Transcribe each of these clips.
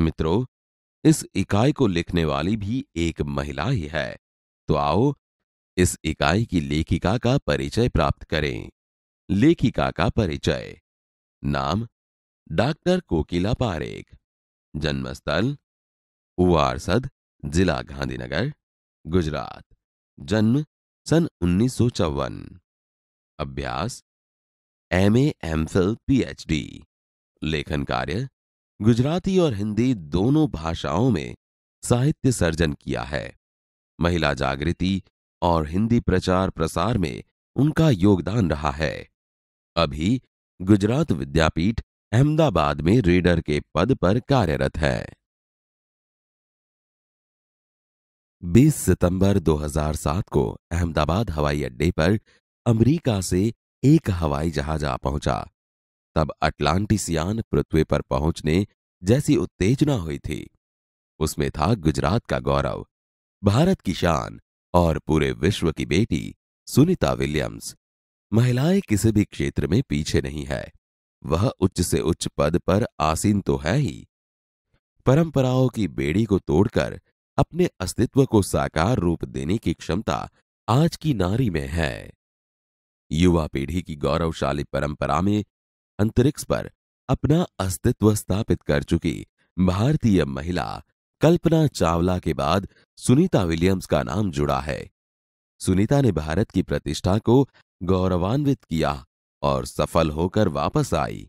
मित्रों इस इकाई को लिखने वाली भी एक महिला ही है तो आओ इस इकाई की लेखिका का परिचय प्राप्त करें लेखिका का परिचय नाम डॉक्टर कोकिला पारेख जन्मस्थल उवारसद जिला गांधीनगर गुजरात जन्म सन उन्नीस अभ्यास M A M Phil D लेखन कार्य गुजराती और हिंदी दोनों भाषाओं में साहित्य सर्जन किया है महिला जागृति और हिंदी प्रचार प्रसार में उनका योगदान रहा है अभी गुजरात विद्यापीठ अहमदाबाद में रीडर के पद पर कार्यरत है 20 सितंबर 2007 को अहमदाबाद हवाई अड्डे पर अमेरिका से एक हवाई जहाज आ पहुंचा तब अटलांटिसियान पृथ्वी पर पहुंचने जैसी उत्तेजना हुई थी उसमें था गुजरात का गौरव भारत की शान और पूरे विश्व की बेटी सुनीता विलियम्स महिलाएं किसी भी क्षेत्र में पीछे नहीं है वह उच्च से उच्च पद पर आसीन तो है ही परंपराओं की बेड़ी को तोड़कर अपने अस्तित्व को साकार रूप देने की क्षमता आज की नारी में है युवा पीढ़ी की गौरवशाली परंपरा में अंतरिक्ष पर अपना अस्तित्व स्थापित कर चुकी भारतीय महिला कल्पना चावला के बाद सुनीता विलियम्स का नाम जुड़ा है सुनीता ने भारत की प्रतिष्ठा को गौरवान्वित किया और सफल होकर वापस आई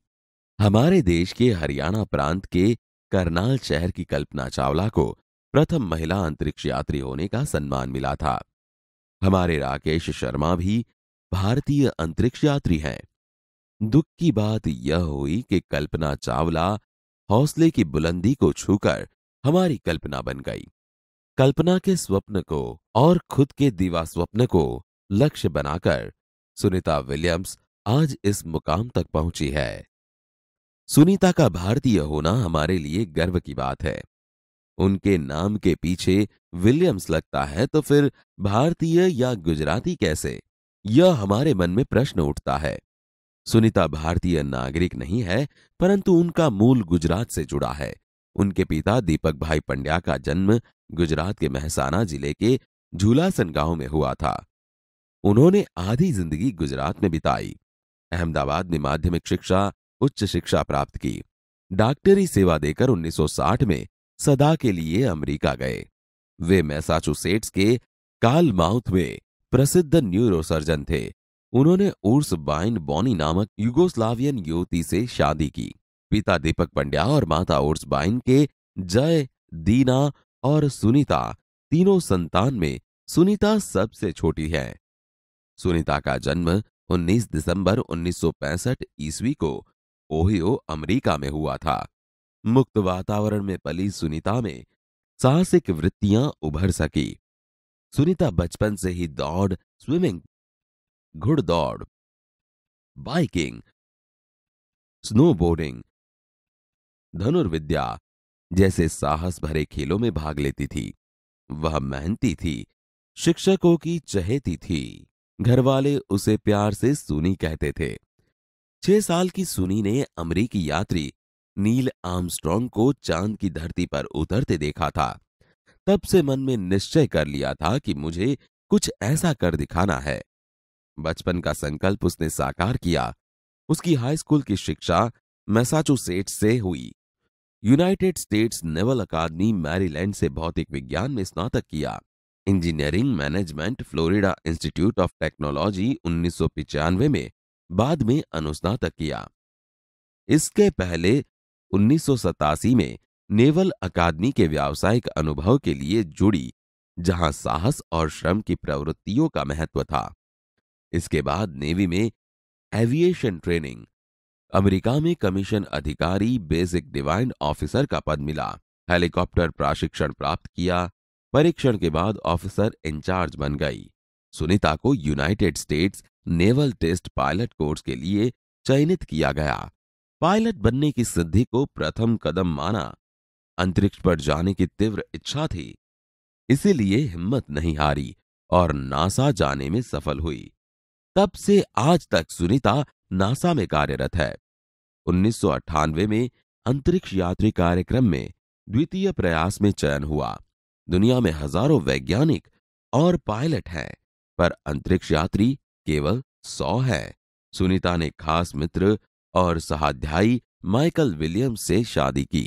हमारे देश के हरियाणा प्रांत के करनाल शहर की कल्पना चावला को प्रथम महिला अंतरिक्ष यात्री होने का सम्मान मिला था हमारे राकेश शर्मा भी भारतीय अंतरिक्ष यात्री हैं दुख की बात यह हुई कि कल्पना चावला हौसले की बुलंदी को छूकर हमारी कल्पना बन गई कल्पना के स्वप्न को और खुद के दीवा स्वप्न को लक्ष्य बनाकर सुनीता विलियम्स आज इस मुकाम तक पहुंची है सुनीता का भारतीय होना हमारे लिए गर्व की बात है उनके नाम के पीछे विलियम्स लगता है तो फिर भारतीय या गुजराती कैसे यह हमारे मन में प्रश्न उठता है सुनीता भारतीय नागरिक नहीं है परंतु उनका मूल गुजरात से जुड़ा है उनके पिता दीपक भाई पंड्या का जन्म गुजरात के महसाना जिले के झूलासन गांव में हुआ था उन्होंने आधी जिंदगी गुजरात में बिताई अहमदाबाद में माध्यमिक शिक्षा उच्च शिक्षा प्राप्त की डॉक्टरी सेवा देकर 1960 में सदा के लिए अमेरिका गए वे मैसाचुसेट्स के कालमाउथ में प्रसिद्ध न्यूरोसर्जन थे उन्होंने उर्स बाइन बॉनी नामक युगोस्लावियन युवती से शादी की पिता दीपक पंड्या और माता उर्स बाइन के जय दीना और सुनीता तीनों संतान में सुनीता सबसे छोटी है सुनीता का जन्म 19 दिसंबर 1965 ईस्वी को ओहियो अमेरिका में हुआ था मुक्त वातावरण में पली सुनीता में साहसिक वृत्तियां उभर सकी सुनीता बचपन से ही दौड़ स्विमिंग घुड़दौड़ बाइकिंग स्नोबोर्डिंग धनुर्विद्या जैसे साहस भरे खेलों में भाग लेती थी वह मेहनती थी शिक्षकों की चहेती थी घरवाले उसे प्यार से सुनी कहते थे छह साल की सुनी ने अमरीकी यात्री नील आर्मस्ट्रांग को चांद की धरती पर उतरते देखा था तब से मन में निश्चय कर लिया था कि मुझे कुछ ऐसा कर दिखाना है बचपन का संकल्प उसने साकार किया उसकी हाई स्कूल की शिक्षा मैसाचुसेट्स से हुई यूनाइटेड स्टेट्स नेवल अकादमी मैरीलैंड से भौतिक विज्ञान में स्नातक किया engineering management Florida Institute of Technology उन्नीस में बाद में अनुस्नातक किया इसके पहले उन्नीस में नेवल अकादमी के व्यावसायिक अनुभव के लिए जुड़ी जहां साहस और श्रम की प्रवृत्तियों का महत्व था इसके बाद नेवी में एविएशन ट्रेनिंग अमेरिका में कमीशन अधिकारी बेसिक डिवाइन ऑफिसर का पद मिला हेलीकॉप्टर प्रशिक्षण प्राप्त किया परीक्षण के बाद ऑफिसर इंचार्ज बन गई सुनीता को United States naval test pilot course के लिए चयनित किया गया पायलट बनने की सिद्धि को प्रथम कदम माना अंतरिक्ष पर जाने की तीव्र इच्छा थी इसीलिए हिम्मत नहीं हारी और नासा जाने में सफल हुई तब से आज तक सुनीता नासा में कार्यरत है उन्नीस में अंतरिक्ष यात्री कार्यक्रम में द्वितीय प्रयास में चयन हुआ दुनिया में हजारों वैज्ञानिक और पायलट हैं पर अंतरिक्ष यात्री केवल सौ हैं सुनीता ने खास मित्र और सहाध्यायी माइकल विलियम्स से शादी की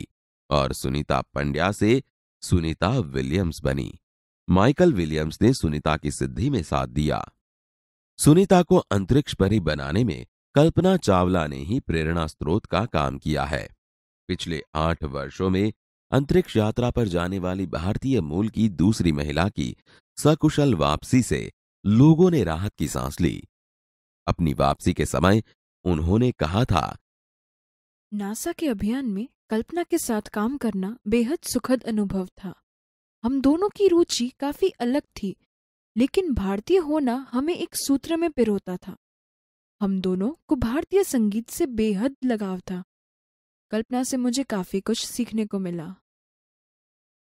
और सुनीता पंड्या से सुनीता विलियम्स बनी माइकल विलियम्स ने सुनीता की सिद्धि में साथ दिया सुनीता को अंतरिक्ष परी बनाने में कल्पना चावला ने ही प्रेरणा स्रोत का काम किया है पिछले आठ वर्षों में अंतरिक्ष यात्रा पर जाने वाली भारतीय मूल की दूसरी महिला की सकुशल वापसी से लोगों ने राहत की सांस ली अपनी वापसी के समय उन्होंने कहा था नासा के अभियान में कल्पना के साथ काम करना बेहद सुखद अनुभव था हम दोनों की रुचि काफी अलग थी लेकिन भारतीय होना हमें एक सूत्र में पिरोता था हम दोनों को भारतीय संगीत से बेहद लगाव था कल्पना से मुझे काफी कुछ सीखने को मिला